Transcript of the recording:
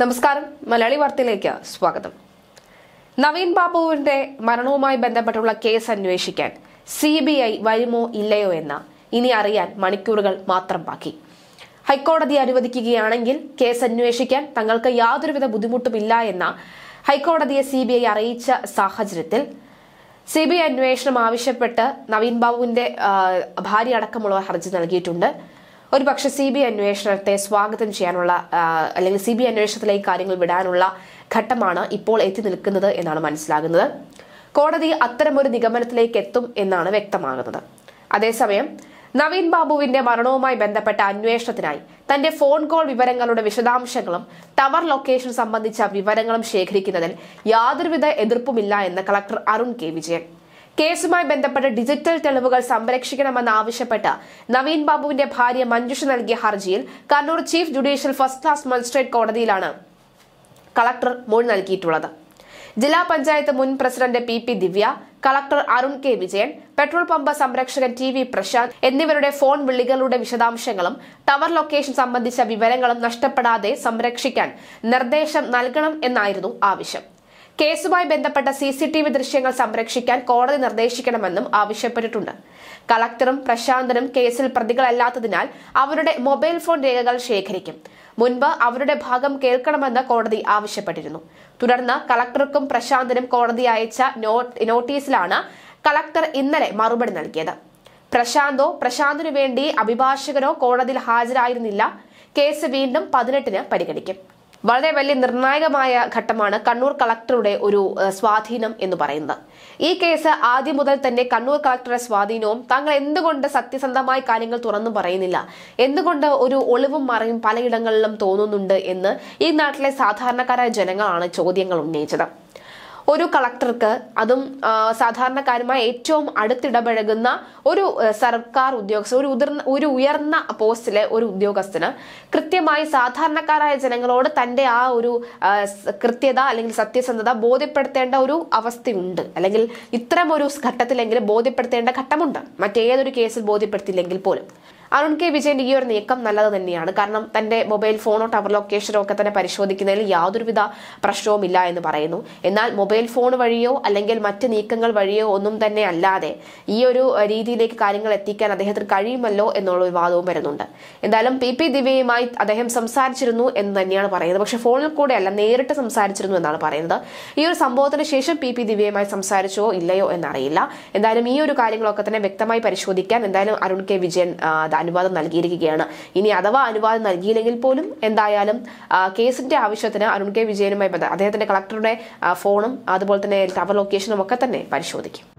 നമസ്കാരം മലയാളി വാർത്തയിലേക്ക് സ്വാഗതം നവീൻ ബാബുവിന്റെ മരണവുമായി ബന്ധപ്പെട്ടുള്ള കേസ് അന്വേഷിക്കാൻ സി ബി ഐ വരുമോ ഇല്ലയോ എന്ന ഇനി അറിയാൻ മണിക്കൂറുകൾ മാത്രം ബാക്കി ഹൈക്കോടതി അനുവദിക്കുകയാണെങ്കിൽ കേസ് അന്വേഷിക്കാൻ തങ്ങൾക്ക് യാതൊരുവിധ ബുദ്ധിമുട്ടുമില്ല എന്ന ഹൈക്കോടതിയെ സി ബി ഐ അറിയിച്ച സാഹചര്യത്തിൽ സി ബി ഐ അന്വേഷണം ആവശ്യപ്പെട്ട് നവീൻ ബാബുവിന്റെ ഭാര്യ അടക്കമുള്ളവർ ഹർജി നൽകിയിട്ടുണ്ട് ഒരു പക്ഷേ സി ബി അന്വേഷണത്തെ സ്വാഗതം ചെയ്യാനുള്ള അല്ലെങ്കിൽ സി ബി അന്വേഷണത്തിലേക്ക് കാര്യങ്ങൾ വിടാനുള്ള ഘട്ടമാണ് ഇപ്പോൾ എത്തി നിൽക്കുന്നത് എന്നാണ് മനസ്സിലാകുന്നത് കോടതി അത്തരമൊരു നിഗമനത്തിലേക്ക് എത്തും എന്നാണ് വ്യക്തമാകുന്നത് അതേസമയം നവീൻ ബാബുവിന്റെ മരണവുമായി ബന്ധപ്പെട്ട അന്വേഷണത്തിനായി തന്റെ ഫോൺ കോൾ വിവരങ്ങളുടെ വിശദാംശങ്ങളും ടവർ ലൊക്കേഷൻ സംബന്ധിച്ച വിവരങ്ങളും ശേഖരിക്കുന്നതിൽ യാതൊരുവിധ എതിർപ്പുമില്ല എന്ന് കളക്ടർ അരുൺ കെ വിജയൻ കേസുമായി ബന്ധപ്പെട്ട ഡിജിറ്റൽ തെളിവുകൾ സംരക്ഷിക്കണമെന്ന് ആവശ്യപ്പെട്ട് നവീൻ ബാബുവിന്റെ ഭാര്യ മഞ്ജുഷ നൽകിയ ഹർജിയിൽ Kannur chief judicial first class magistrate കോടതിയിലാണ് കളക്ടർ മൊഴി നൽകിയിട്ടുള്ളത് ജില്ലാ പഞ്ചായത്ത് മുൻ president P P Divya collector Arun K Vijayan petrol pump സംരക്ഷകൻ ടി വി പ്രശാന്ത് എന്നിവരുടെ ഫോൺ വിളികളുടെ വിശദാംശങ്ങളും ടവർ ലൊക്കേഷൻ സംബന്ധിച്ച വിവരങ്ങളും നഷ്ടപ്പെടാതെ സംരക്ഷിക്കാൻ നിർദ്ദേശം നൽകണം എന്നായിരുന്നു ആവശ്യം കേസുമായി ബന്ധപ്പെട്ട സി സി ടി വി ദൃശ്യങ്ങൾ സംരക്ഷിക്കാൻ കോടതി നിർദ്ദേശിക്കണമെന്നും ആവശ്യപ്പെട്ടിട്ടുണ്ട് കളക്ടറും പ്രശാന്തനും കേസിൽ പ്രതികളല്ലാത്തതിനാൽ അവരുടെ മൊബൈൽ ഫോൺ രേഖകൾ ശേഖരിക്കും മുൻപ് അവരുടെ ഭാഗം കേൾക്കണമെന്ന് കോടതി ആവശ്യപ്പെട്ടിരുന്നു തുടർന്ന് കളക്ടർക്കും പ്രശാന്തനും കോടതി അയച്ച നോട്ടീസിലാണ് കളക്ടർ ഇന്നലെ മറുപടി നൽകിയത് പ്രശാന്തോ പ്രശാന്തിനു വേണ്ടി അഭിഭാഷകരോ കോടതിയിൽ ഹാജരായിരുന്നില്ല കേസ് വീണ്ടും പതിനെട്ടിന് പരിഗണിക്കും വളരെ വലിയ നിർണായകമായ ഘട്ടമാണ് കണ്ണൂർ കളക്ടറുടെ ഒരു സ്വാധീനം എന്ന് പറയുന്നത് ഈ കേസ് ആദ്യം മുതൽ തന്നെ കണ്ണൂർ കളക്ടറുടെ സ്വാധീനവും താങ്കൾ എന്തുകൊണ്ട് സത്യസന്ധമായ കാര്യങ്ങൾ തുറന്നു പറയുന്നില്ല എന്തുകൊണ്ട് ഒരു ഒളിവും മറയും പലയിടങ്ങളിലും തോന്നുന്നുണ്ട് എന്ന് ഈ നാട്ടിലെ സാധാരണക്കാരായ ജനങ്ങളാണ് ചോദ്യങ്ങൾ ഉന്നയിച്ചത് ഒരു കളക്ടർക്ക് അതും സാധാരണക്കാരുമായി ഏറ്റവും അടുത്തിടപഴകുന്ന ഒരു സർക്കാർ ഉദ്യോഗസ്ഥ ഒരു ഉതിർന്ന ഒരു ഉയർന്ന പോസ്റ്റിലെ ഒരു ഉദ്യോഗസ്ഥന് കൃത്യമായി സാധാരണക്കാരായ ജനങ്ങളോട് തന്റെ ആ ഒരു കൃത്യത അല്ലെങ്കിൽ സത്യസന്ധത ബോധ്യപ്പെടുത്തേണ്ട ഒരു അവസ്ഥയുണ്ട് അല്ലെങ്കിൽ ഇത്തരം ഒരു ഘട്ടത്തിലെങ്കിലും ബോധ്യപ്പെടുത്തേണ്ട ഘട്ടമുണ്ട് മറ്റേതൊരു കേസിൽ ബോധ്യപ്പെടുത്തില്ലെങ്കിൽ പോലും അരുൺ കെ വിജയന്റെ ഈ ഒരു നീക്കം നല്ലത് തന്നെയാണ് കാരണം തന്റെ മൊബൈൽ ഫോണോ ടവർ ലൊക്കേഷനോ ഒക്കെ തന്നെ പരിശോധിക്കുന്നതിൽ യാതൊരുവിധ പ്രശ്നവുമില്ല എന്ന് പറയുന്നു എന്നാൽ മൊബൈൽ ഫോൺ വഴിയോ അല്ലെങ്കിൽ മറ്റ് നീക്കങ്ങൾ വഴിയോ ഒന്നും തന്നെ അല്ലാതെ ഈ ഒരു രീതിയിലേക്ക് കാര്യങ്ങൾ എത്തിക്കാൻ അദ്ദേഹത്തിന് കഴിയുമല്ലോ എന്നുള്ള ഒരു വാദവും വരുന്നുണ്ട് എന്തായാലും പി പി ദിവ്യയുമായി അദ്ദേഹം സംസാരിച്ചിരുന്നു എന്ന് തന്നെയാണ് പറയുന്നത് പക്ഷെ ഫോണിൽ കൂടെ അല്ല നേരിട്ട് സംസാരിച്ചിരുന്നു എന്നാണ് പറയുന്നത് ഈ ഒരു സംഭവത്തിന് ശേഷം പി പി ദിവ്യയുമായി സംസാരിച്ചോ ഇല്ലയോ എന്നറിയില്ല എന്തായാലും ഈ ഒരു കാര്യങ്ങളൊക്കെ തന്നെ വ്യക്തമായി പരിശോധിക്കാൻ എന്തായാലും അരുൺ കെ വിജയൻ അനുവാദം നൽകിയിരിക്കുകയാണ് ഇനി അഥവാ അനുവാദം നൽകിയില്ലെങ്കിൽ പോലും എന്തായാലും കേസിന്റെ ആവശ്യത്തിന് അരുൺ കെ വിജയനുമായി അദ്ദേഹത്തിന്റെ കളക്ടറുടെ ഫോണും അതുപോലെ തന്നെ ടവർ ലൊക്കേഷനും ഒക്കെ തന്നെ പരിശോധിക്കും